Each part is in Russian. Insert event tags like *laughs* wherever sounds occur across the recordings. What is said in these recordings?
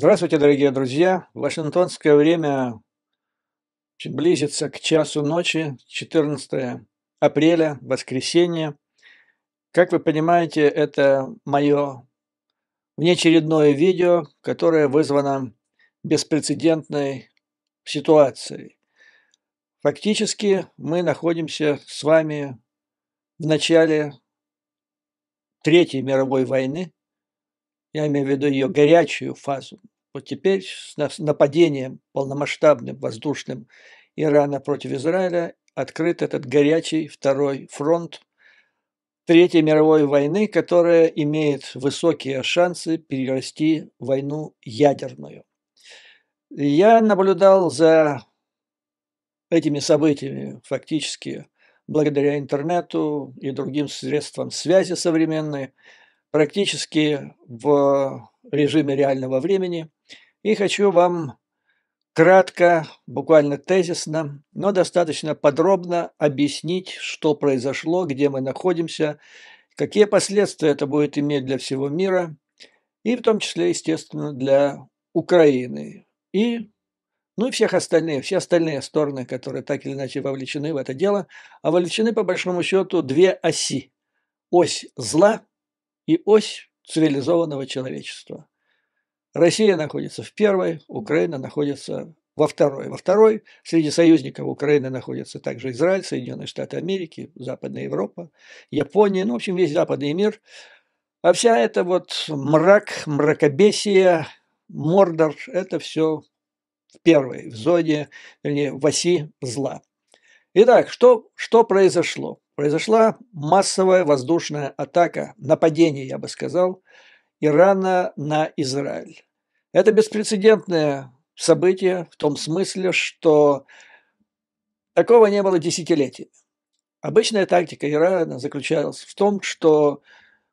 Здравствуйте, дорогие друзья! Вашингтонское время близится к часу ночи, 14 апреля, воскресенье. Как вы понимаете, это мое внеочередное видео, которое вызвано беспрецедентной ситуацией. Фактически мы находимся с вами в начале Третьей мировой войны – я имею в виду ее горячую фазу. Вот теперь с нападением полномасштабным, воздушным Ирана против Израиля открыт этот горячий второй фронт Третьей мировой войны, которая имеет высокие шансы перерасти в войну ядерную. Я наблюдал за этими событиями фактически благодаря интернету и другим средствам связи современной – практически в режиме реального времени. И хочу вам кратко, буквально тезисно, но достаточно подробно объяснить, что произошло, где мы находимся, какие последствия это будет иметь для всего мира, и в том числе, естественно, для Украины и ну и всех остальных, все остальные стороны, которые так или иначе вовлечены в это дело, а вовлечены по большому счету две оси. Ось зла и ось цивилизованного человечества. Россия находится в первой, Украина находится во второй. Во второй среди союзников Украины находится также Израиль, Соединенные Штаты Америки, Западная Европа, Япония, ну, в общем, весь западный мир. А вся эта вот мрак, мракобесие, мордор – это все в первой, в зоне, вернее, в оси зла. Итак, что, что произошло? произошла массовая воздушная атака, нападение, я бы сказал, Ирана на Израиль. Это беспрецедентное событие в том смысле, что такого не было десятилетий. Обычная тактика Ирана заключалась в том, что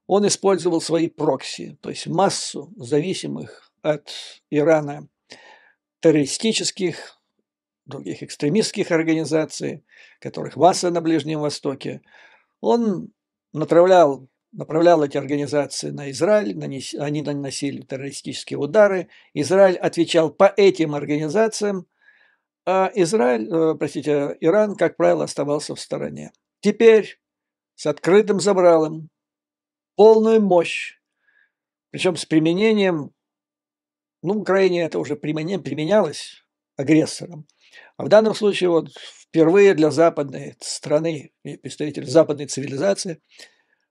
он использовал свои прокси, то есть массу зависимых от Ирана террористических других экстремистских организаций, которых масса на Ближнем Востоке. Он направлял, направлял эти организации на Израиль, нанес, они наносили террористические удары. Израиль отвечал по этим организациям, а Израиль, э, простите, Иран, как правило, оставался в стороне. Теперь с открытым забралом, полную мощь, причем с применением, ну, Украине это уже применялось агрессором, а в данном случае вот впервые для западной страны и представитель западной цивилизации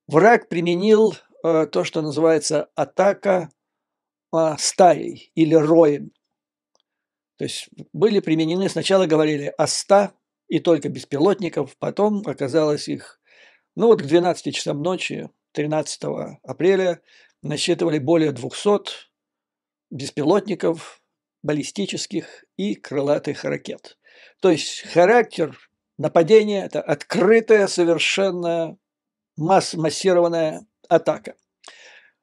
враг применил э, то, что называется атака э, стаей или роем. То есть были применены, сначала говорили о ста и только беспилотников, потом оказалось их, ну вот к 12 часам ночи 13 апреля насчитывали более 200 беспилотников, баллистических и крылатых ракет. То есть характер нападения – это открытая, совершенно масс массированная атака.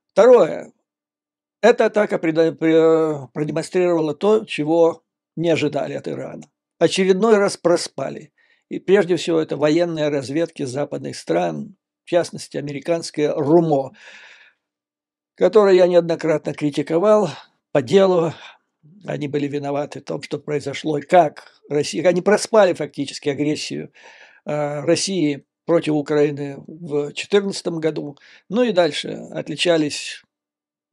Второе. Эта атака продемонстрировала то, чего не ожидали от Ирана. Очередной раз проспали. И прежде всего это военные разведки западных стран, в частности американское РУМО, которое я неоднократно критиковал по делу они были виноваты в том, что произошло и как Россия, они проспали фактически агрессию э, России против Украины в 2014 году, ну и дальше отличались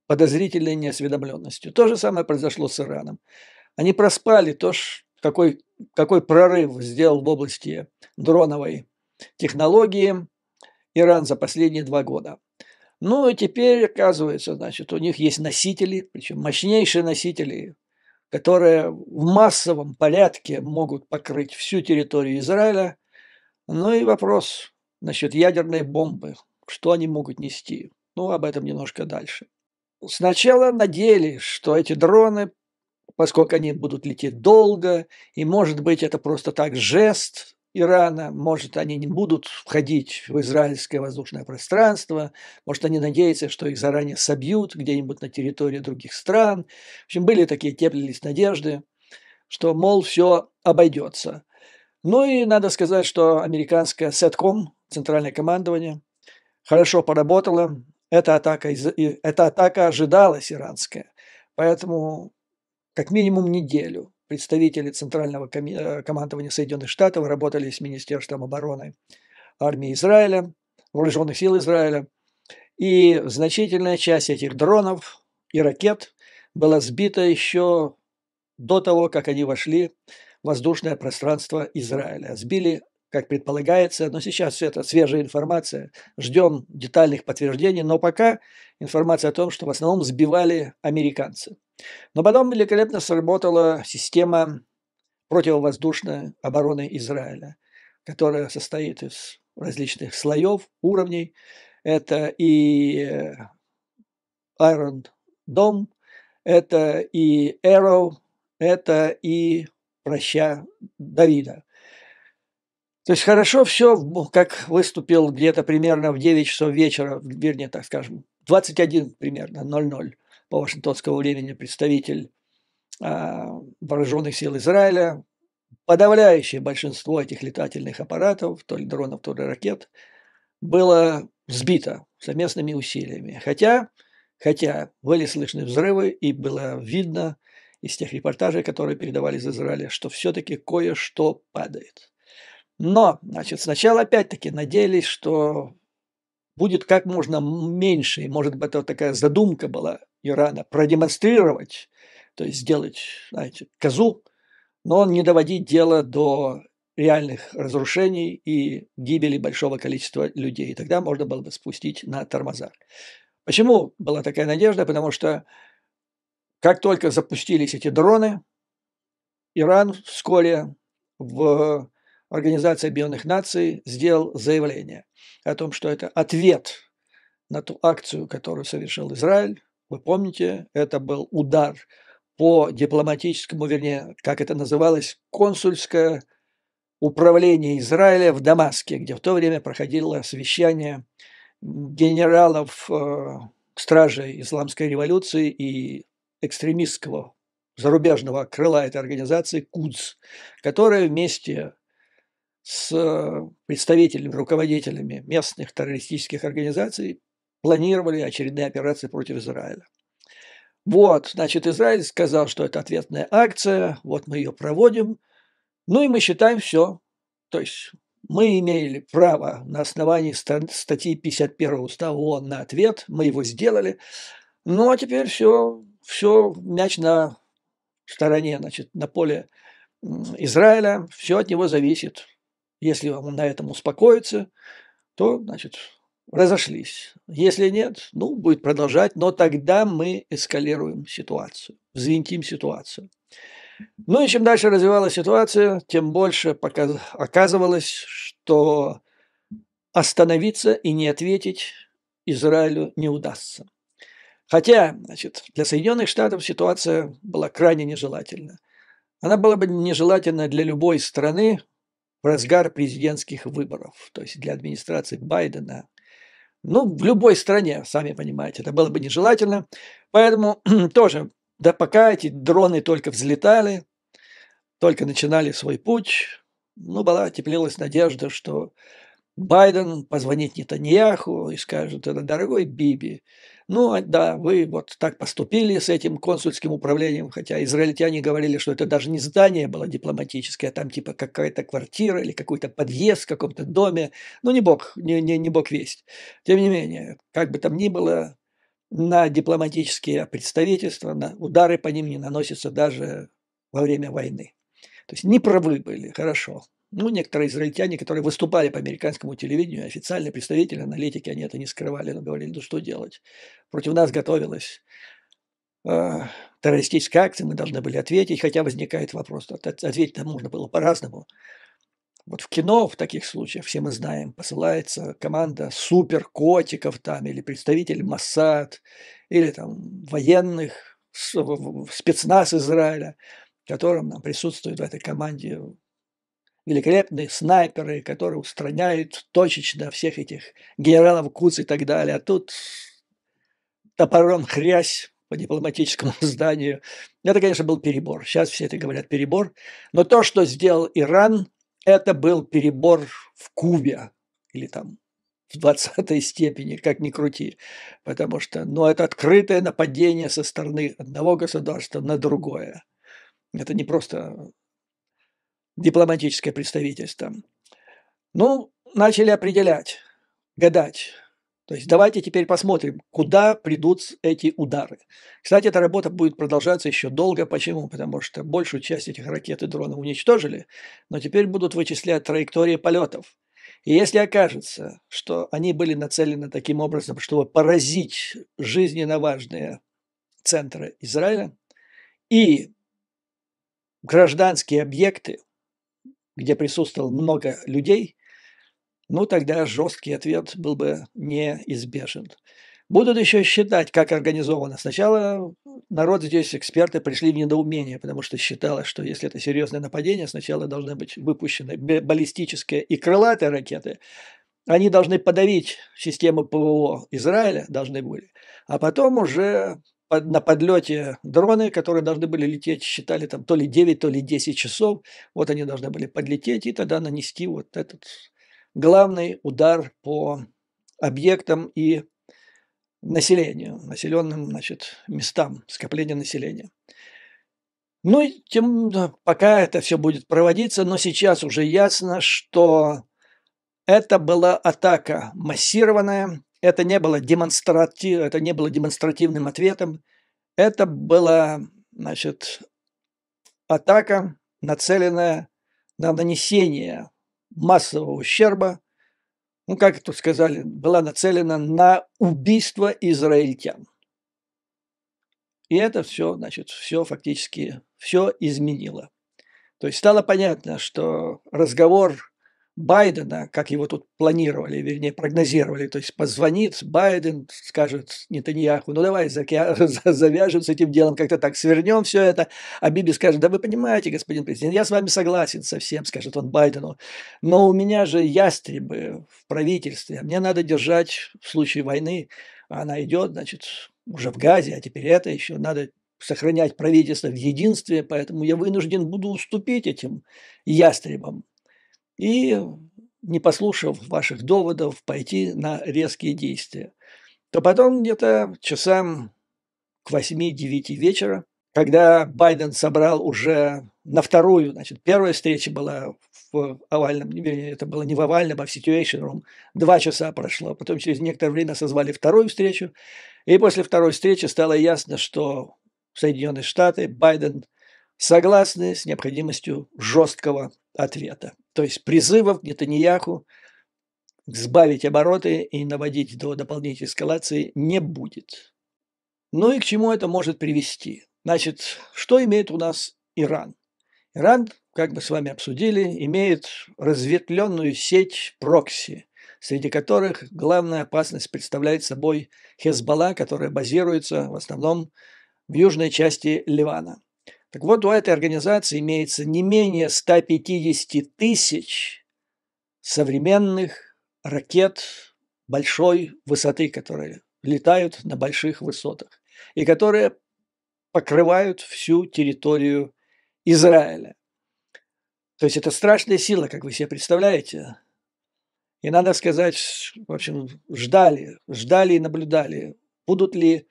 подозрительной неосведомленностью. То же самое произошло с Ираном. Они проспали то, какой, какой прорыв сделал в области дроновой технологии Иран за последние два года. Ну и теперь, оказывается, значит, у них есть носители, причем мощнейшие носители которые в массовом порядке могут покрыть всю территорию Израиля. Ну и вопрос насчет ядерной бомбы. Что они могут нести? Ну, об этом немножко дальше. Сначала надеялись, что эти дроны, поскольку они будут лететь долго, и, может быть, это просто так жест Ирана, может, они не будут входить в израильское воздушное пространство, может, они надеются, что их заранее собьют где-нибудь на территории других стран. В общем, были такие, теплились надежды, что, мол, все обойдется. Ну и надо сказать, что американское Сетком центральное командование, хорошо поработало. Эта атака, эта атака ожидалась иранская. Поэтому как минимум неделю представители Центрального э, командования Соединенных Штатов работали с Министерством обороны армии Израиля, вооруженных сил Израиля. И значительная часть этих дронов и ракет была сбита еще до того, как они вошли в воздушное пространство Израиля. Сбили, как предполагается, но сейчас все это свежая информация. Ждем детальных подтверждений, но пока информация о том, что в основном сбивали американцы. Но потом великолепно сработала система противовоздушной обороны Израиля, которая состоит из различных слоев, уровней. Это и э, Iron Dome, это и Arrow, это и проща Давида. То есть хорошо все, как выступил где-то примерно в 9 часов вечера, вернее, так скажем, 21 примерно, 00 по вашингтонскому времени представитель э, вооруженных сил Израиля, подавляющее большинство этих летательных аппаратов, то ли дронов, то ли ракет, было сбито совместными усилиями. Хотя, хотя были слышны взрывы и было видно из тех репортажей, которые передавали из Израиля, что все-таки кое-что падает. Но, значит, сначала опять-таки надеялись, что будет как можно меньше, может быть, это вот такая задумка была Ирана, продемонстрировать, то есть сделать, знаете, козу, но не доводить дело до реальных разрушений и гибели большого количества людей. И тогда можно было бы спустить на тормоза. Почему была такая надежда? Потому что как только запустились эти дроны, Иран вскоре в Организация Объединенных Наций сделал заявление о том, что это ответ на ту акцию, которую совершил Израиль. Вы помните, это был удар по дипломатическому, вернее, как это называлось, консульское управление Израиля в Дамаске, где в то время проходило совещание генералов э, стражей исламской революции и экстремистского зарубежного крыла этой организации КУДС, которая вместе с э, представителями, руководителями местных террористических организаций планировали очередные операции против Израиля. Вот, значит, Израиль сказал, что это ответная акция, вот мы ее проводим, ну и мы считаем все. То есть мы имели право на основании статьи 51 устава ООН на ответ, мы его сделали. Ну а теперь все, все мяч на стороне, значит, на поле Израиля, все от него зависит. Если вам на этом успокоиться, то, значит, разошлись. Если нет, ну, будет продолжать, но тогда мы эскалируем ситуацию, взвинтим ситуацию. Ну и чем дальше развивалась ситуация, тем больше показ... оказывалось, что остановиться и не ответить Израилю не удастся. Хотя значит, для Соединенных Штатов ситуация была крайне нежелательна. Она была бы нежелательна для любой страны, в разгар президентских выборов, то есть для администрации Байдена. Ну, в любой стране, сами понимаете, это было бы нежелательно. Поэтому *clears throat* тоже, да пока эти дроны только взлетали, только начинали свой путь, ну, была, теплилась надежда, что Байден позвонит Нетаньяху и скажет, это дорогой Биби, ну а, да, вы вот так поступили с этим консульским управлением, хотя израильтяне говорили, что это даже не здание было дипломатическое, а там типа какая-то квартира или какой-то подъезд в каком-то доме, ну не бог, не, не, не бог весть. Тем не менее, как бы там ни было, на дипломатические представительства, на удары по ним не наносятся даже во время войны. То есть не правы были, хорошо. Ну, некоторые израильтяне, которые выступали по американскому телевидению, официальные представители, аналитики, они это не скрывали, но говорили, ну что делать? Против нас готовилась э, террористическая акция, мы должны были ответить, хотя возникает вопрос, ответить там можно было по-разному. Вот в кино в таких случаях, все мы знаем, посылается команда суперкотиков там, или представитель Моссад, или там военных, спецназ Израиля, которым нам присутствует в этой команде великолепные снайперы, которые устраняют точечно всех этих генералов Куц и так далее. А тут топором хрясь по дипломатическому *laughs* зданию. Это, конечно, был перебор. Сейчас все это говорят перебор. Но то, что сделал Иран, это был перебор в Кубе или там в 20 степени, как ни крути. Потому что ну, это открытое нападение со стороны одного государства на другое. Это не просто дипломатическое представительство. Ну, начали определять, гадать. То есть давайте теперь посмотрим, куда придут эти удары. Кстати, эта работа будет продолжаться еще долго. Почему? Потому что большую часть этих ракет и дронов уничтожили, но теперь будут вычислять траектории полетов. И если окажется, что они были нацелены таким образом, чтобы поразить жизненно важные центры Израиля и гражданские объекты, где присутствовало много людей, ну тогда жесткий ответ был бы неизбежен. Будут еще считать, как организовано. Сначала народ здесь, эксперты, пришли в недоумение, потому что считалось, что если это серьезное нападение, сначала должны быть выпущены баллистические и крылатые ракеты. Они должны подавить систему ПВО Израиля, должны были. А потом уже на подлете дроны, которые должны были лететь, считали там то ли 9, то ли 10 часов. Вот они должны были подлететь и тогда нанести вот этот главный удар по объектам и населению, населенным значит, местам скопления населения. Ну и тем, пока это все будет проводиться, но сейчас уже ясно, что это была атака массированная, это не было, демонстратив, это не было демонстративным ответом. Это была значит, атака, нацеленная на нанесение массового ущерба, ну, как тут сказали, была нацелена на убийство израильтян. И это все, значит, все фактически, все изменило. То есть стало понятно, что разговор Байдена, как его тут планировали, вернее, прогнозировали, то есть позвонит Байден, скажет Нетаньяху, ну давай за, *laughs* за, завяжем с этим делом, как-то так свернем все это, а Биби скажет, да вы понимаете, господин президент, я с вами согласен со всем, скажет он Байдену, но у меня же ястребы в правительстве, мне надо держать в случае войны, она идет, значит, уже в Газе, а теперь это еще надо сохранять правительство в единстве, поэтому я вынужден буду уступить этим ястребам и, не послушав ваших доводов, пойти на резкие действия. То потом где-то часам к 8-9 вечера, когда Байден собрал уже на вторую, значит, первая встреча была в овальном, вернее, это было не в овальном, а в Situation Room. Два часа прошло. Потом через некоторое время созвали вторую встречу. И после второй встречи стало ясно, что Соединенные Штаты, Байден – согласны с необходимостью жесткого ответа, то есть призывов к Нетаньяху сбавить обороты и наводить до дополнительной эскалации не будет. Ну и к чему это может привести? Значит, что имеет у нас Иран? Иран, как мы с вами обсудили, имеет разветвленную сеть прокси, среди которых главная опасность представляет собой Хезбалла, которая базируется в основном в южной части Ливана – так вот, у этой организации имеется не менее 150 тысяч современных ракет большой высоты, которые летают на больших высотах и которые покрывают всю территорию Израиля. То есть это страшная сила, как вы себе представляете. И надо сказать, в общем, ждали, ждали и наблюдали, будут ли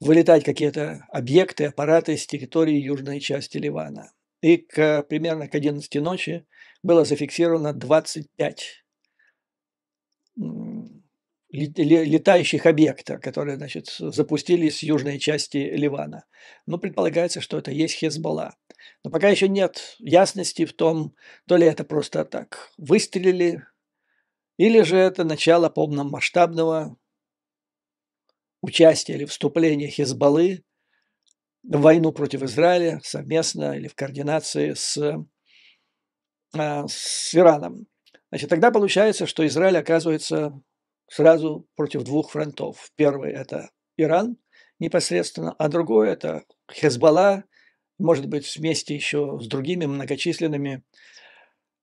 вылетать какие-то объекты, аппараты с территории южной части Ливана. И к, примерно к 11 ночи было зафиксировано 25 летающих объектов, которые значит, запустились с южной части Ливана. Ну, предполагается, что это есть Хезбалла. Но пока еще нет ясности в том, то ли это просто так выстрелили, или же это начало полномасштабного участие или вступление Хизбаллы в войну против Израиля совместно или в координации с, а, с Ираном. Значит, тогда получается, что Израиль оказывается сразу против двух фронтов. Первый – это Иран непосредственно, а другой – это Хезбалла, может быть, вместе еще с другими многочисленными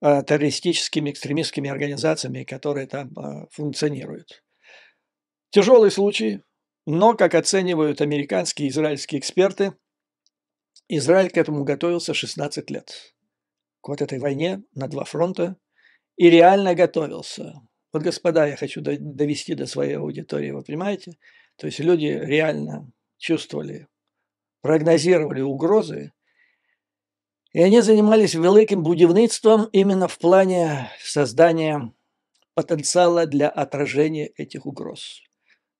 э, террористическими, экстремистскими организациями, которые там э, функционируют. Тяжелый случай, но, как оценивают американские и израильские эксперты, Израиль к этому готовился 16 лет. К вот этой войне на два фронта. И реально готовился. Вот, господа, я хочу довести до своей аудитории, вы понимаете? То есть люди реально чувствовали, прогнозировали угрозы, и они занимались великим будивництвом именно в плане создания потенциала для отражения этих угроз.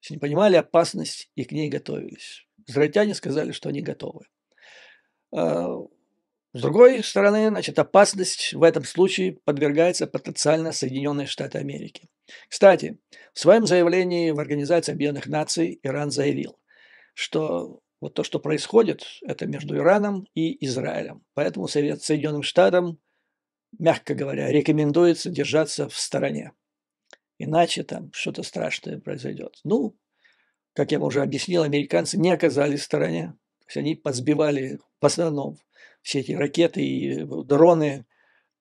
Они понимали опасность и к ней готовились. Израильтяне сказали, что они готовы. А, с другой стороны, значит, опасность в этом случае подвергается потенциально Соединенные Штаты Америки. Кстати, в своем заявлении в Организации Объединенных Наций Иран заявил, что вот то, что происходит, это между Ираном и Израилем. Поэтому Совет Соединенным Штатам, мягко говоря, рекомендуется держаться в стороне иначе там что-то страшное произойдет. Ну, как я уже объяснил, американцы не оказались в стороне. То есть они позбивали в основном все эти ракеты и э, дроны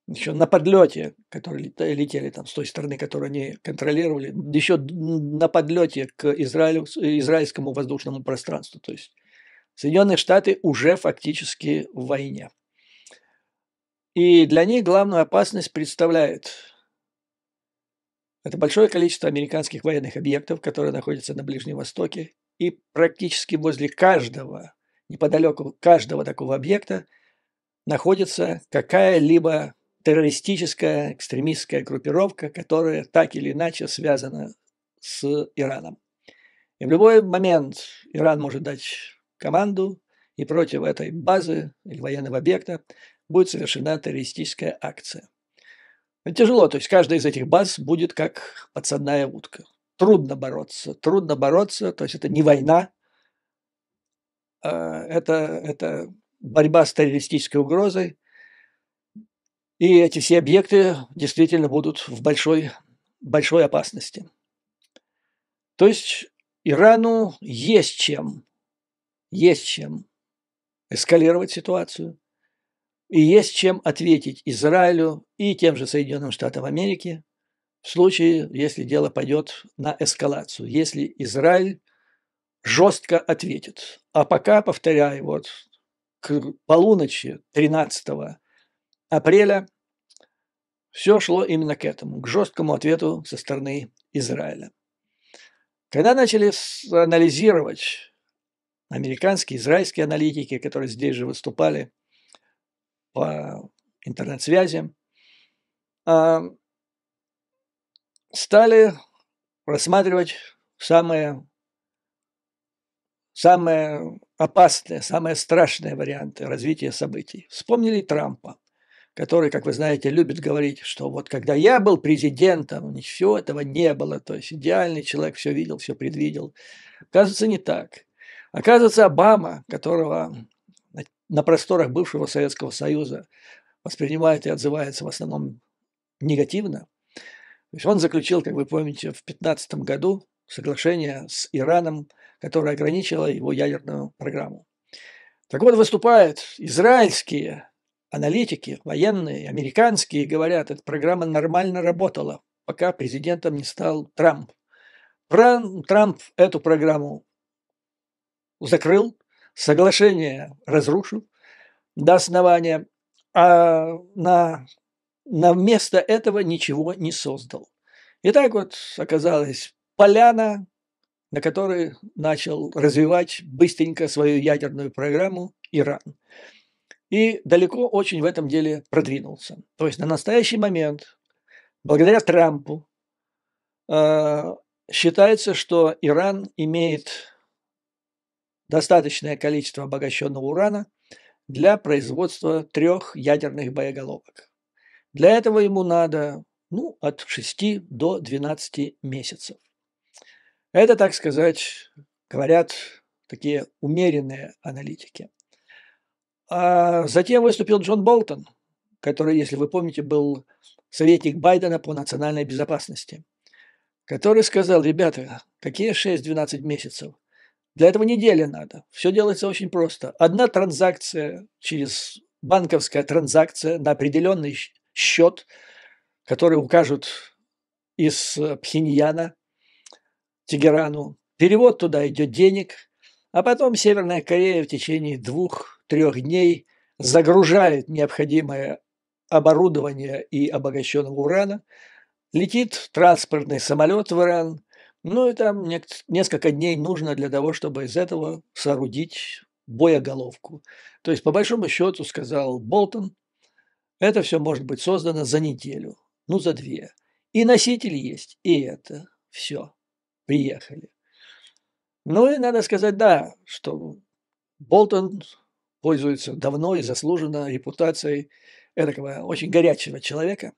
еще на подлете, которые летели там с той стороны, которую они контролировали, еще на подлете к Израилю, э, израильскому воздушному пространству. То есть Соединенные Штаты уже фактически в войне. И для них главную опасность представляет это большое количество американских военных объектов, которые находятся на Ближнем Востоке, и практически возле каждого, неподалеку каждого такого объекта находится какая-либо террористическая, экстремистская группировка, которая так или иначе связана с Ираном. И в любой момент Иран может дать команду, и против этой базы или военного объекта будет совершена террористическая акция. Тяжело, то есть каждая из этих баз будет как подсадная утка. Трудно бороться, трудно бороться, то есть это не война, а, это, это борьба с террористической угрозой. И эти все объекты действительно будут в большой, большой опасности. То есть Ирану есть чем, есть чем эскалировать ситуацию – и есть чем ответить Израилю и тем же Соединенным Штатам Америки в случае, если дело пойдет на эскалацию, если Израиль жестко ответит. А пока, повторяю, вот к полуночи 13 апреля все шло именно к этому, к жесткому ответу со стороны Израиля. Когда начали анализировать американские, израильские аналитики, которые здесь же выступали – по интернет-связи, стали рассматривать самые, самые опасные, самые страшные варианты развития событий. Вспомнили Трампа, который, как вы знаете, любит говорить, что вот когда я был президентом, ничего этого не было, то есть идеальный человек все видел, все предвидел. Оказывается, не так. Оказывается, Обама, которого на просторах бывшего Советского Союза воспринимает и отзывается в основном негативно. То есть он заключил, как вы помните, в 2015 году соглашение с Ираном, которое ограничило его ядерную программу. Так вот, выступают израильские аналитики, военные, американские, говорят, эта программа нормально работала, пока президентом не стал Трамп. Трамп эту программу закрыл, соглашение разрушил до основания, а на, на вместо этого ничего не создал. И так вот оказалась поляна, на которой начал развивать быстренько свою ядерную программу Иран. И далеко очень в этом деле продвинулся. То есть на настоящий момент, благодаря Трампу, э, считается, что Иран имеет достаточное количество обогащенного урана для производства трех ядерных боеголовок. Для этого ему надо ну, от 6 до 12 месяцев. Это, так сказать, говорят такие умеренные аналитики. А затем выступил Джон Болтон, который, если вы помните, был советник Байдена по национальной безопасности, который сказал, ребята, какие 6-12 месяцев? Для этого недели надо. Все делается очень просто. Одна транзакция через банковская транзакция на определенный счет, который укажут из э, Пхеньяна Тегерану. Перевод туда идет денег, а потом Северная Корея в течение двух-трех дней загружает необходимое оборудование и обогащенного урана, летит транспортный самолет в Иран, ну и там несколько дней нужно для того, чтобы из этого соорудить боеголовку. То есть, по большому счету, сказал Болтон, это все может быть создано за неделю, ну за две. И носитель есть, и это все. Приехали. Ну и надо сказать, да, что Болтон пользуется давно и заслуженно репутацией этого очень горячего человека.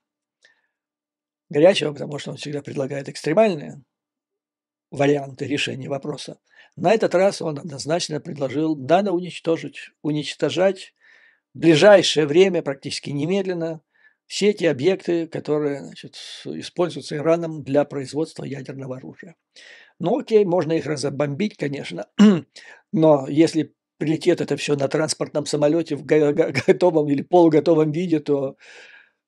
Горячего, потому что он всегда предлагает экстремальные варианты решения вопроса. На этот раз он однозначно предложил, надо уничтожить, уничтожать в ближайшее время, практически немедленно, все эти объекты, которые значит, используются Ираном для производства ядерного оружия. Ну окей, можно их разобомбить, конечно, *clears throat* но если прилетит это все на транспортном самолете в готовом или полуготовом виде, то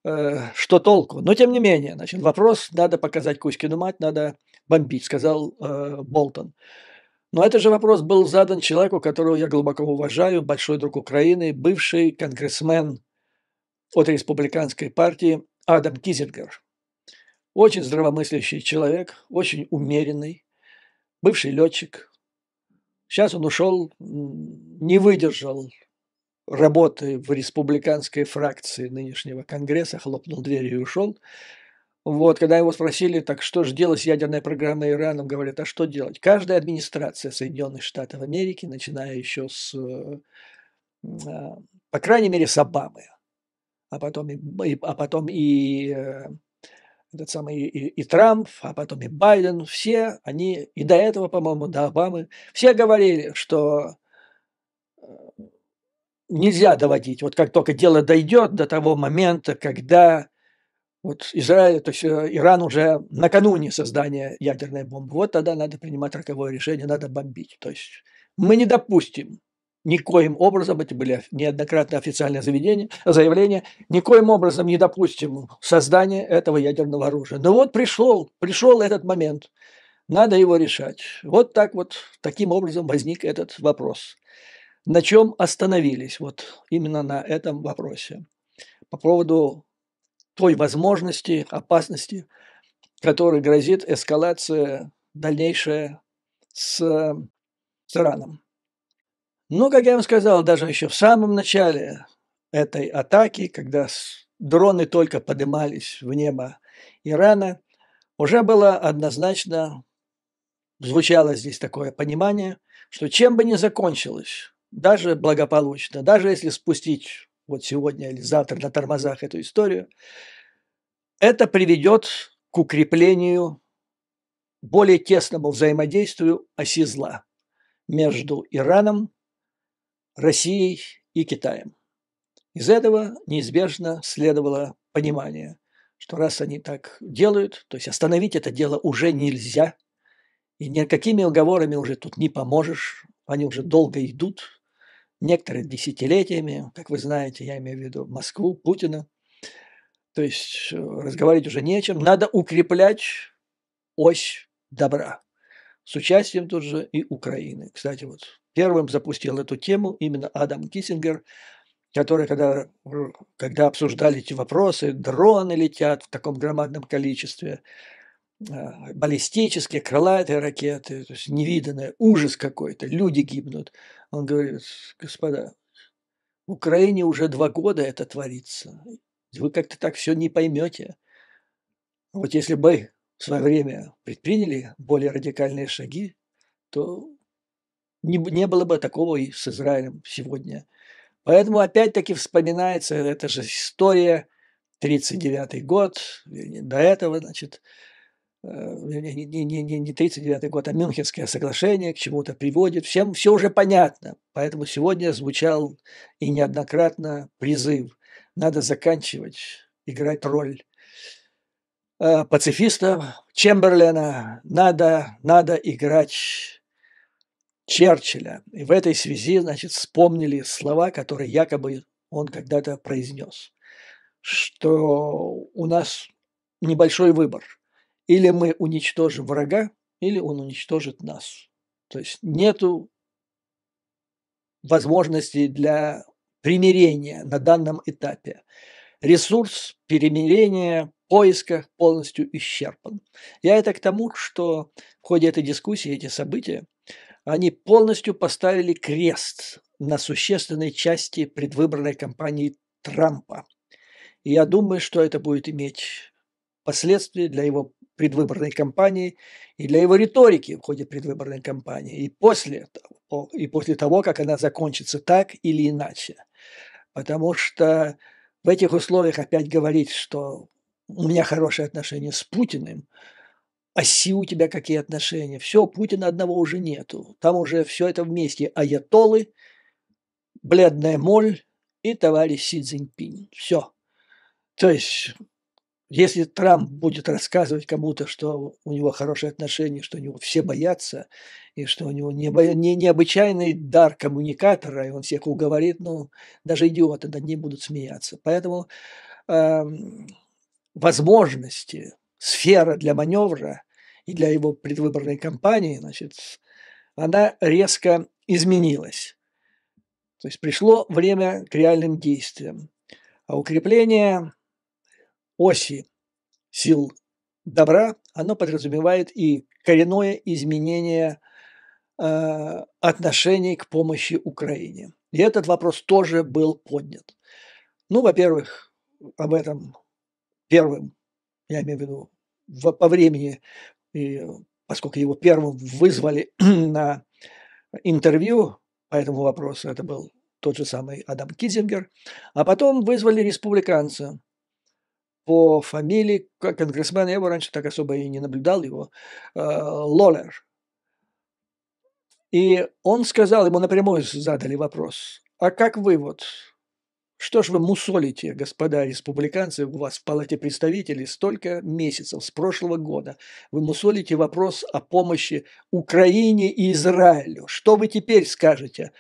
э, что толку? Но тем не менее, значит, вопрос надо показать Кузькину мать, надо бомбить, сказал э, Болтон. Но это же вопрос был задан человеку, которого я глубоко уважаю, большой друг Украины, бывший конгрессмен от республиканской партии Адам Кизельгер. Очень здравомыслящий человек, очень умеренный, бывший летчик. Сейчас он ушел, не выдержал работы в республиканской фракции нынешнего Конгресса, хлопнул дверью и ушел. Вот, когда его спросили, так что же делать с ядерной программой Ирана, он говорит, а что делать? Каждая администрация Соединенных Штатов Америки, начиная еще с, э, по крайней мере, с Обамы, а потом и, а потом и э, этот самый и, и Трамп, а потом и Байден, все они, и до этого, по-моему, до Обамы, все говорили, что э, нельзя доводить, вот как только дело дойдет до того момента, когда вот Израиль, то есть э, Иран уже накануне создания ядерной бомбы. Вот тогда надо принимать роковое решение, надо бомбить. То есть мы не допустим никоим образом, это были неоднократно официальные заведения, заявления, никоим образом не допустим создания этого ядерного оружия. Но вот пришел, пришел этот момент, надо его решать. Вот так вот, таким образом возник этот вопрос. На чем остановились вот именно на этом вопросе? По поводу той возможности, опасности, которой грозит эскалация дальнейшая с, с Ираном. Но, как я вам сказал, даже еще в самом начале этой атаки, когда дроны только поднимались в небо Ирана, уже было однозначно, звучало здесь такое понимание, что чем бы ни закончилось, даже благополучно, даже если спустить вот сегодня или завтра на тормозах эту историю, это приведет к укреплению более тесному взаимодействию оси зла между Ираном, Россией и Китаем. Из этого неизбежно следовало понимание, что раз они так делают, то есть остановить это дело уже нельзя, и никакими уговорами уже тут не поможешь, они уже долго идут, некоторые десятилетиями, как вы знаете, я имею в виду Москву, Путина. То есть э, разговаривать уже нечем. Надо укреплять ось добра с участием тут же и Украины. Кстати, вот первым запустил эту тему именно Адам Киссингер, который, когда, э, когда обсуждали эти вопросы, дроны летят в таком громадном количестве, а, баллистические, крылатые ракеты, то есть невиданное, ужас какой-то, люди гибнут. Он говорит, господа, в Украине уже два года это творится. Вы как-то так все не поймете. Вот если бы в свое время предприняли более радикальные шаги, то не, не было бы такого и с Израилем сегодня. Поэтому опять-таки вспоминается эта же история, 1939 год, до этого, значит, Э, не, не, не, не 39 год, а Мюнхенское соглашение к чему-то приводит. Всем все уже понятно. Поэтому сегодня звучал и неоднократно призыв. Надо заканчивать играть роль э, пацифиста Чемберлена. Надо, надо играть Черчилля. И в этой связи, значит, вспомнили слова, которые якобы он когда-то произнес, что у нас небольшой выбор – или мы уничтожим врага, или он уничтожит нас. То есть нету возможности для примирения на данном этапе. Ресурс перемирения, поиска полностью исчерпан. Я это к тому, что в ходе этой дискуссии эти события, они полностью поставили крест на существенной части предвыборной кампании Трампа. И я думаю, что это будет иметь последствия для его предвыборной кампании и для его риторики в ходе предвыборной кампании и после и после того, как она закончится так или иначе. Потому что в этих условиях опять говорить, что у меня хорошие отношения с Путиным, а Си у тебя какие отношения? Все, Путина одного уже нету. Там уже все это вместе. Аятолы, бледная моль и товарищ Си Цзиньпинь. Все. То есть если Трамп будет рассказывать кому-то, что у него хорошие отношения, что у него все боятся, и что у него необо... не, необычайный дар коммуникатора, и он всех уговорит, ну, даже идиоты над ним будут смеяться. Поэтому э, возможности, сфера для маневра и для его предвыборной кампании, значит, она резко изменилась. То есть пришло время к реальным действиям. А укрепление оси сил добра, оно подразумевает и коренное изменение э, отношений к помощи Украине. И этот вопрос тоже был поднят. Ну, во-первых, об этом первым, я имею в виду, по времени, и, поскольку его первым вызвали *clears throat* на интервью по этому вопросу, это был тот же самый Адам Кизингер, а потом вызвали республиканца по фамилии, как конгрессмен, я его раньше так особо и не наблюдал, его э, Лоллер. И он сказал, ему напрямую задали вопрос, а как вы вот, что ж вы мусолите, господа республиканцы, у вас в Палате представителей столько месяцев с прошлого года, вы мусолите вопрос о помощи Украине и Израилю, что вы теперь скажете?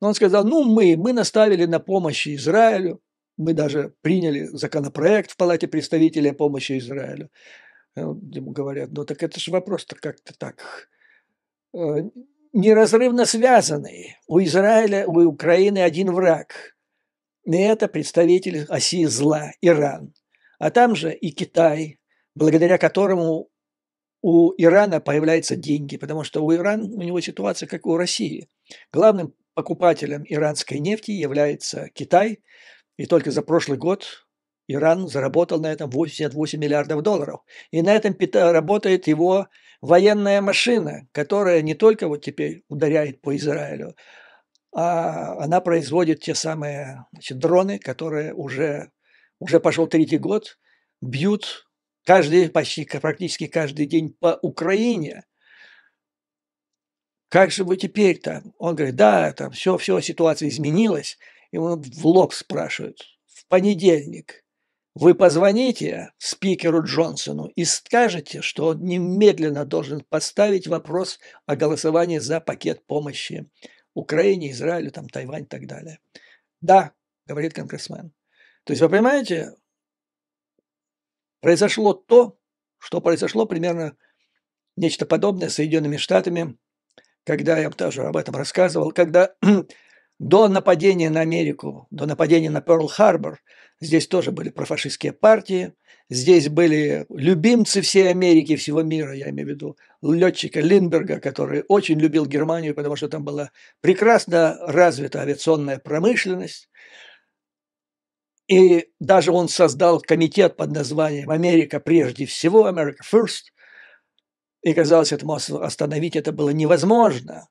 Но он сказал, ну мы, мы наставили на помощь Израилю, мы даже приняли законопроект в Палате представителей о помощи Израилю. Э, ему говорят, ну так это же вопрос-то как-то так э, неразрывно связаны. У Израиля, у Украины один враг. И это представитель оси зла, Иран. А там же и Китай, благодаря которому у Ирана появляются деньги, потому что у Ирана у него ситуация, как у России. Главным покупателем иранской нефти является Китай, и только за прошлый год Иран заработал на этом 88 миллиардов долларов. И на этом работает его военная машина, которая не только вот теперь ударяет по Израилю, а она производит те самые значит, дроны, которые уже, уже пошел третий год, бьют каждый, почти практически каждый день по Украине. Как же вы теперь там? Он говорит, да, там все, все, ситуация изменилась. Ему в лоб спрашивают. В понедельник. Вы позвоните спикеру Джонсону и скажете, что он немедленно должен поставить вопрос о голосовании за пакет помощи Украине, Израилю, там, Тайвань и так далее. Да, говорит конгрессмен. То есть, вы понимаете, произошло то, что произошло примерно нечто подобное с Соединенными Штатами, когда я тоже об этом рассказывал, когда до нападения на Америку, до нападения на Перл-Харбор, здесь тоже были профашистские партии, здесь были любимцы всей Америки, всего мира, я имею в виду летчика Линдберга, который очень любил Германию, потому что там была прекрасно развита авиационная промышленность. И даже он создал комитет под названием «Америка прежде всего», «America First», и казалось, этому остановить это было невозможно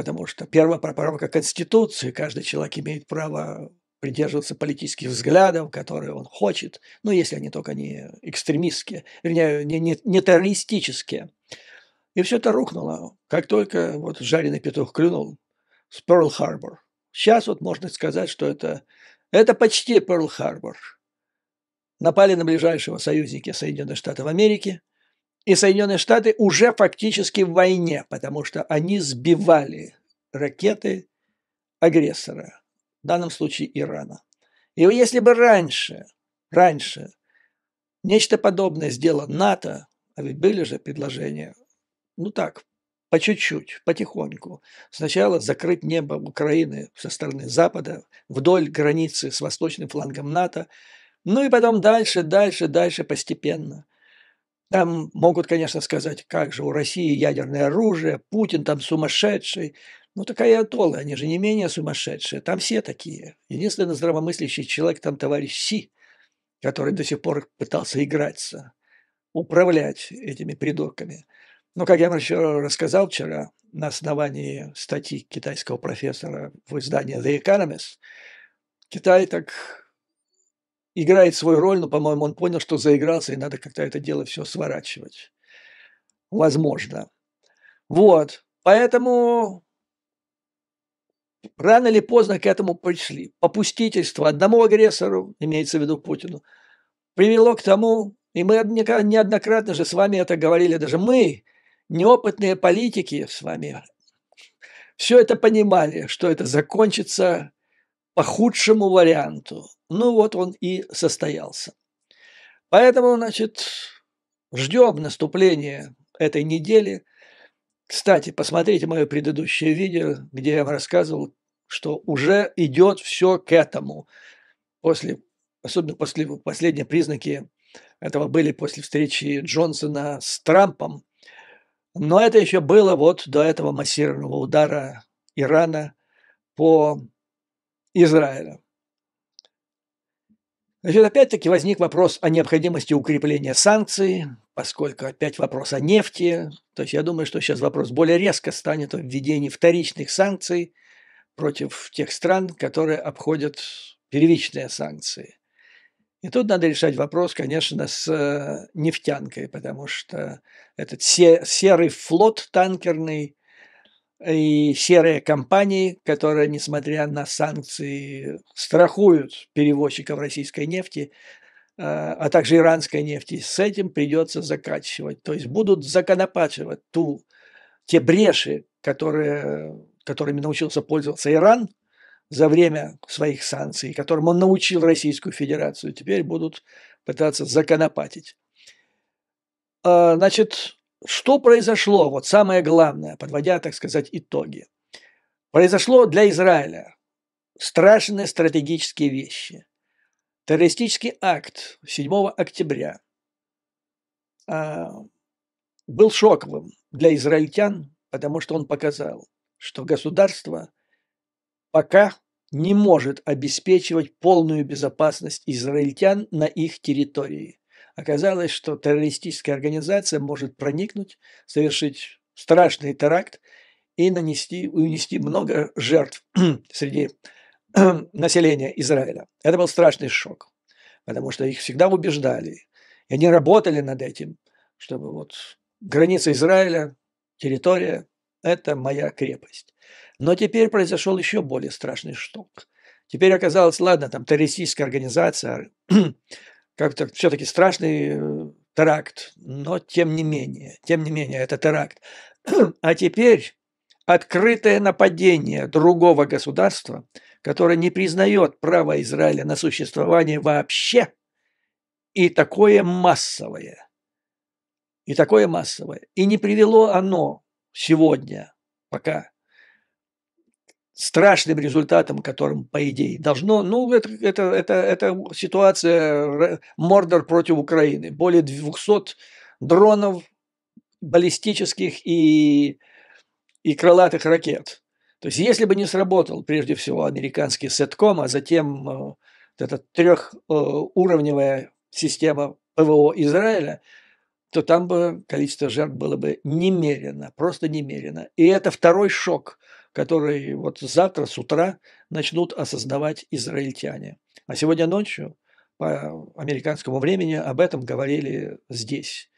потому что первая поправка Конституции, каждый человек имеет право придерживаться политических взглядов, которые он хочет, ну, если они только не экстремистские, вернее, не, не, не террористические. И все это рухнуло, как только вот жареный петух клюнул с Перл-Харбор. Сейчас вот можно сказать, что это, это почти Перл-Харбор. Напали на ближайшего союзника Соединенных Штатов Америки, и Соединенные Штаты уже фактически в войне, потому что они сбивали ракеты агрессора, в данном случае Ирана. И если бы раньше, раньше нечто подобное сделало НАТО, а ведь были же предложения, ну так, по чуть-чуть, потихоньку. Сначала закрыть небо Украины со стороны Запада, вдоль границы с восточным флангом НАТО, ну и потом дальше, дальше, дальше постепенно. Там могут, конечно, сказать, как же у России ядерное оружие, Путин там сумасшедший. Ну, такая атолы, они же не менее сумасшедшие. Там все такие. Единственный здравомыслящий человек там товарищ Си, который до сих пор пытался играться, управлять этими придурками. Но, как я вам еще рассказал вчера, на основании статьи китайского профессора в издании The Economist, Китай так играет свою роль, но, по-моему, он понял, что заигрался, и надо как-то это дело все сворачивать. Возможно. Вот. Поэтому рано или поздно к этому пришли. Попустительство одному агрессору, имеется в виду Путину, привело к тому, и мы неоднократно же с вами это говорили, даже мы, неопытные политики с вами, все это понимали, что это закончится по худшему варианту. Ну вот он и состоялся. Поэтому, значит, ждем наступления этой недели. Кстати, посмотрите мое предыдущее видео, где я вам рассказывал, что уже идет все к этому. После, особенно после последние признаки этого были после встречи Джонсона с Трампом. Но это еще было вот до этого массированного удара Ирана по Израиля. Значит, опять-таки возник вопрос о необходимости укрепления санкций, поскольку опять вопрос о нефти. То есть я думаю, что сейчас вопрос более резко станет о введении вторичных санкций против тех стран, которые обходят первичные санкции. И тут надо решать вопрос, конечно, с э, нефтянкой, потому что этот серый флот танкерный и серые компании, которые, несмотря на санкции, страхуют перевозчиков российской нефти, а, а также иранской нефти, с этим придется закачивать. То есть будут законопачивать ту, те бреши, которые, которыми научился пользоваться Иран за время своих санкций, которым он научил Российскую Федерацию, теперь будут пытаться законопатить. А, значит, что произошло, вот самое главное, подводя, так сказать, итоги. Произошло для Израиля страшные стратегические вещи. Террористический акт 7 октября а, был шоковым для израильтян, потому что он показал, что государство пока не может обеспечивать полную безопасность израильтян на их территории оказалось, что террористическая организация может проникнуть, совершить страшный теракт и нанести, унести много жертв *clears throat* среди *clears throat* населения Израиля. Это был страшный шок, потому что их всегда убеждали, и они работали над этим, чтобы вот граница Израиля, территория – это моя крепость. Но теперь произошел еще более страшный шок. Теперь оказалось, ладно, там террористическая организация как-то все-таки страшный э, теракт, но тем не менее, тем не менее, это теракт. *clears throat* А теперь открытое нападение другого государства, которое не признает право Израиля на существование вообще, и такое массовое, и такое массовое. И не привело оно сегодня пока страшным результатом, которым, по идее, должно... Ну, это, это, это, это ситуация э, Мордор против Украины. Более 200 дронов баллистических и, и крылатых ракет. То есть, если бы не сработал, прежде всего, американский сетком, а затем э, вот эта трехуровневая э, система ПВО Израиля, то там бы количество жертв было бы немерено, просто немерено. И это второй шок – которые вот завтра с утра начнут осознавать израильтяне. А сегодня ночью по американскому времени об этом говорили здесь,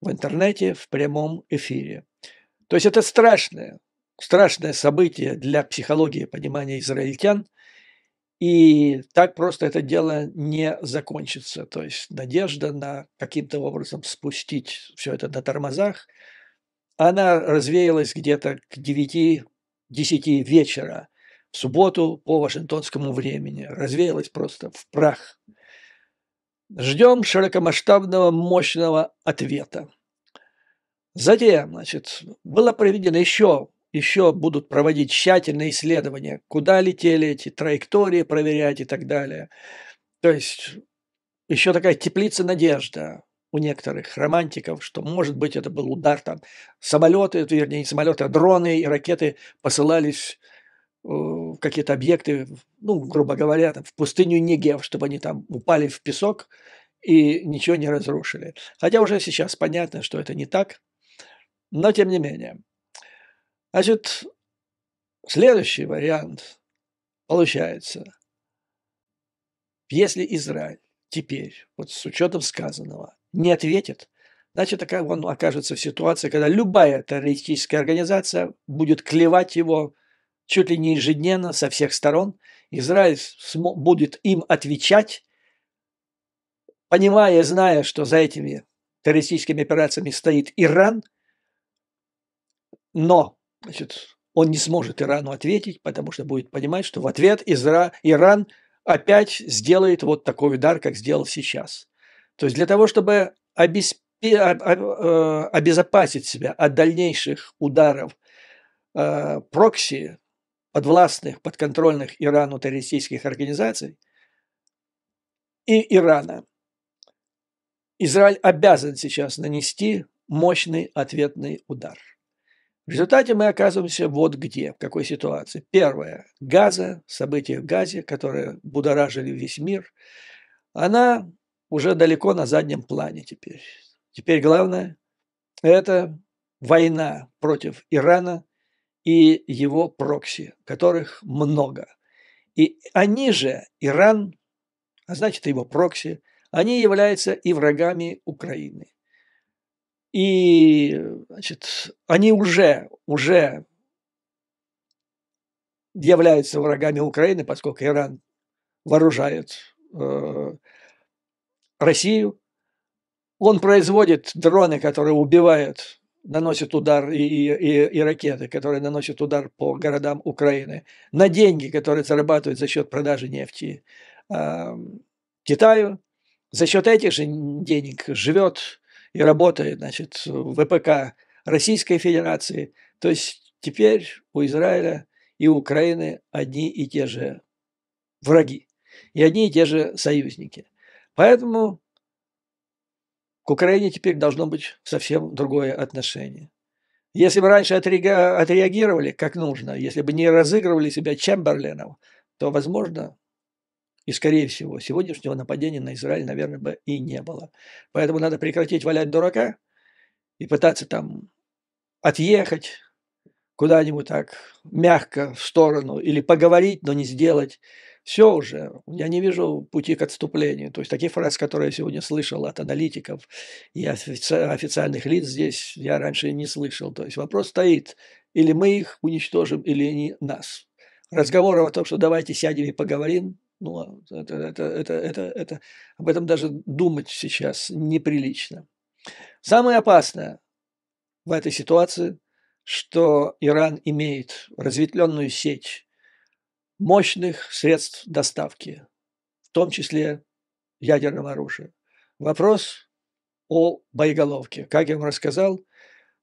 в интернете, в прямом эфире. То есть это страшное, страшное событие для психологии понимания израильтян. И так просто это дело не закончится. То есть надежда на каким-то образом спустить все это на тормозах, она развеялась где-то к 9 10 вечера в субботу по вашингтонскому времени. Развеялась просто в прах. Ждем широкомасштабного мощного ответа. Затем, значит, было проведено еще, еще будут проводить тщательные исследования, куда летели эти траектории, проверять и так далее. То есть еще такая теплица надежда у некоторых романтиков, что, может быть, это был удар там. Самолеты, вернее, не самолеты, а дроны и ракеты посылались э, в какие-то объекты, ну, грубо говоря, там, в пустыню Негев, чтобы они там упали в песок и ничего не разрушили. Хотя уже сейчас понятно, что это не так, но тем не менее. Значит, следующий вариант получается, если Израиль теперь, вот с учетом сказанного, не ответит, значит, он окажется в ситуации, когда любая террористическая организация будет клевать его чуть ли не ежедневно со всех сторон. Израиль будет им отвечать, понимая, зная, что за этими террористическими операциями стоит Иран, но значит, он не сможет Ирану ответить, потому что будет понимать, что в ответ Изра... Иран опять сделает вот такой удар, как сделал сейчас – то есть для того, чтобы обесп... Э, обезопасить себя от дальнейших ударов э, прокси, подвластных, подконтрольных Ирану террористических организаций и Ирана, Израиль обязан сейчас нанести мощный ответный удар. В результате мы оказываемся вот где, в какой ситуации. Первое – Газа, события в Газе, которые будоражили весь мир. Она уже далеко на заднем плане теперь. Теперь главное – это война против Ирана и его прокси, которых много. И они же, Иран, а значит его прокси, они являются и врагами Украины. И значит, они уже, уже являются врагами Украины, поскольку Иран вооружает э, Россию. Он производит дроны, которые убивают, наносят удар и, и, и ракеты, которые наносят удар по городам Украины, на деньги, которые зарабатывают за счет продажи нефти э, Китаю. За счет этих же денег живет и работает значит, ВПК Российской Федерации. То есть теперь у Израиля и Украины одни и те же враги и одни и те же союзники – Поэтому к Украине теперь должно быть совсем другое отношение. Если бы раньше отреагировали как нужно, если бы не разыгрывали себя Чемберленов, то, возможно, и, скорее всего, сегодняшнего нападения на Израиль, наверное, бы и не было. Поэтому надо прекратить валять дурака и пытаться там отъехать куда-нибудь так мягко в сторону или поговорить, но не сделать все уже, я не вижу пути к отступлению. То есть такие фразы, которые я сегодня слышал от аналитиков и офици официальных лиц здесь я раньше не слышал. То есть вопрос стоит, или мы их уничтожим, или они нас. Разговоров о том, что давайте сядем и поговорим, ну, это, это, это, это, это, об этом даже думать сейчас неприлично. Самое опасное в этой ситуации, что Иран имеет разветвленную сеть мощных средств доставки, в том числе ядерного оружия. Вопрос о боеголовке. Как я вам рассказал,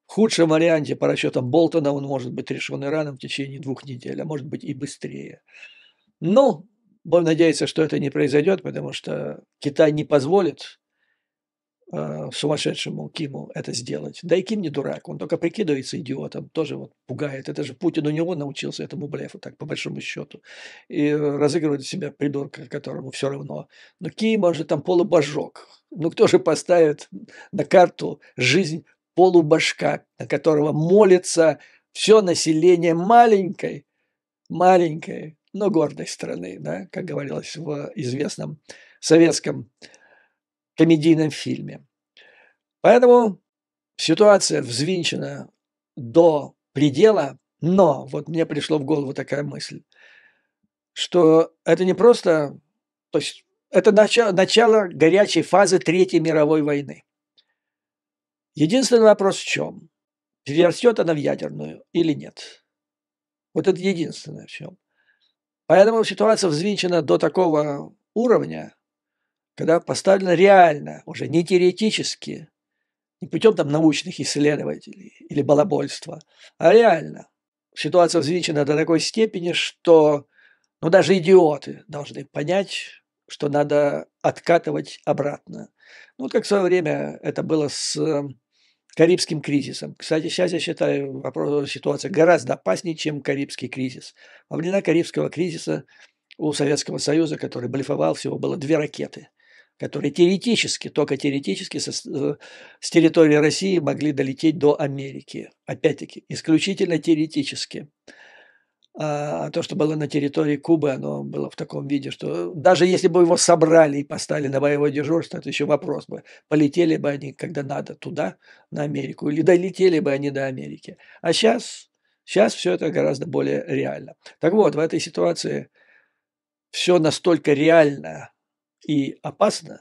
в худшем варианте по расчетам Болтона он может быть решен Ираном в течение двух недель, а может быть и быстрее. Но ну, будем надеяться, что это не произойдет, потому что Китай не позволит Э, сумасшедшему Киму это сделать. Да и Ким не дурак, он только прикидывается идиотом, тоже вот пугает. Это же Путин у него научился этому блефу, так по большому счету. И разыгрывает себя придурка, которому все равно. Но Ким, он же там полубожок. Ну кто же поставит на карту жизнь полубашка, на которого молится все население маленькой, маленькой, но гордой страны, да, как говорилось в известном советском комедийном фильме. Поэтому ситуация взвинчена до предела, но вот мне пришло в голову такая мысль, что это не просто, то есть это начало, начало горячей фазы Третьей мировой войны. Единственный вопрос в чем? Перерастет она в ядерную или нет? Вот это единственное в чем. Поэтому ситуация взвинчена до такого уровня, когда поставлено реально, уже не теоретически, не путем там научных исследователей или балабольства, а реально. Ситуация взвинчена до такой степени, что ну, даже идиоты должны понять, что надо откатывать обратно. Ну, вот как в свое время это было с эм, Карибским кризисом. Кстати, сейчас я считаю, э, ситуация гораздо опаснее, чем Карибский кризис. Во времена Карибского кризиса у Советского Союза, который блефовал, всего было две ракеты – которые теоретически, только теоретически со, э, с территории России могли долететь до Америки. Опять-таки, исключительно теоретически. А, а то, что было на территории Кубы, оно было в таком виде, что даже если бы его собрали и поставили на боевое дежурство, это еще вопрос бы. Полетели бы они, когда надо, туда, на Америку, или долетели бы они до Америки. А сейчас, сейчас все это гораздо более реально. Так вот, в этой ситуации все настолько реально, и опасно,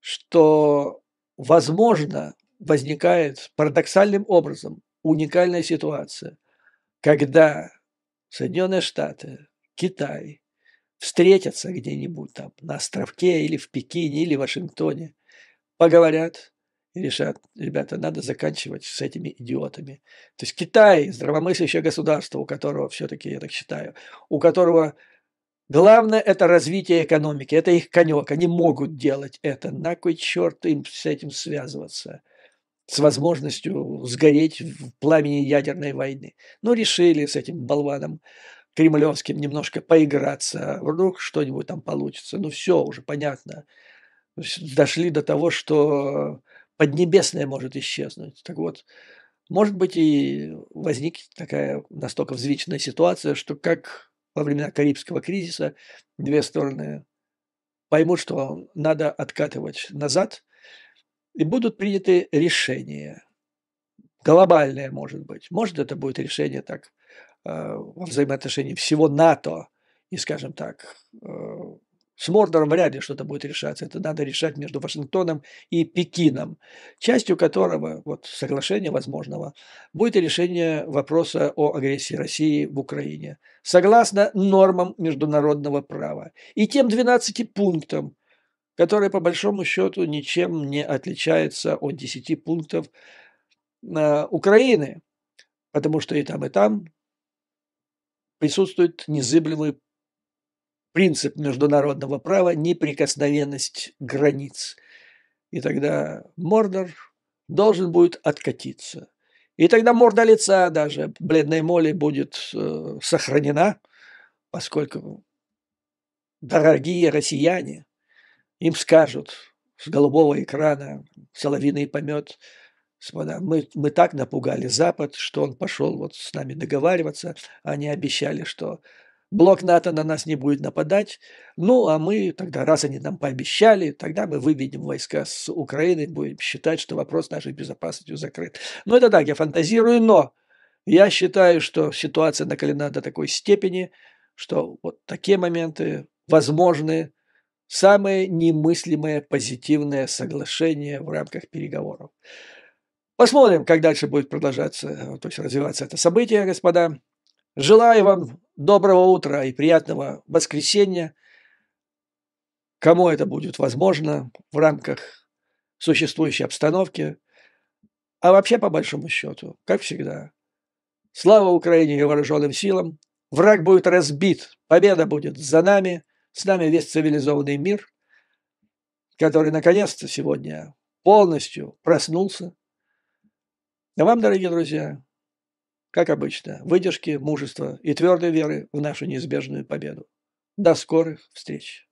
что, возможно, возникает парадоксальным образом уникальная ситуация, когда Соединенные Штаты, Китай встретятся где-нибудь там на островке или в Пекине или в Вашингтоне, поговорят и решат, ребята, надо заканчивать с этими идиотами. То есть Китай, здравомыслящее государство, у которого все-таки, я так считаю, у которого Главное – это развитие экономики, это их конек. Они могут делать это. На кой черт им с этим связываться? С возможностью сгореть в пламени ядерной войны. Ну, решили с этим болваном кремлевским немножко поиграться. Вдруг что-нибудь там получится. Ну, все уже понятно. Дошли до того, что Поднебесное может исчезнуть. Так вот, может быть, и возникнет такая настолько взвичная ситуация, что как во времена Карибского кризиса две стороны поймут, что надо откатывать назад, и будут приняты решения. Глобальное, может быть. Может, это будет решение так э, во взаимоотношении всего НАТО и, скажем так, э, с Мордором вряд ли что-то будет решаться. Это надо решать между Вашингтоном и Пекином, частью которого, вот соглашение возможного, будет решение вопроса о агрессии России в Украине, согласно нормам международного права и тем 12 пунктам, которые по большому счету ничем не отличаются от 10 пунктов э, Украины, потому что и там, и там присутствуют незыблемые принцип международного права – неприкосновенность границ. И тогда Мордор должен будет откатиться. И тогда морда лица даже бледной моли будет э, сохранена, поскольку дорогие россияне им скажут с голубого экрана соловиный помет, мы, мы так напугали Запад, что он пошел вот с нами договариваться, они обещали, что блок НАТО на нас не будет нападать. Ну, а мы тогда, раз они нам пообещали, тогда мы выведем войска с Украины, будем считать, что вопрос нашей безопасности закрыт. Ну, это так, я фантазирую, но я считаю, что ситуация накалена до такой степени, что вот такие моменты возможны, самое немыслимое позитивное соглашение в рамках переговоров. Посмотрим, как дальше будет продолжаться, то есть развиваться это событие, господа. Желаю вам доброго утра и приятного воскресенья. Кому это будет возможно в рамках существующей обстановки. А вообще, по большому счету, как всегда, слава Украине и вооруженным силам. Враг будет разбит, победа будет за нами. С нами весь цивилизованный мир, который наконец-то сегодня полностью проснулся. А вам, дорогие друзья, как обычно, выдержки, мужества и твердой веры в нашу неизбежную победу. До скорых встреч!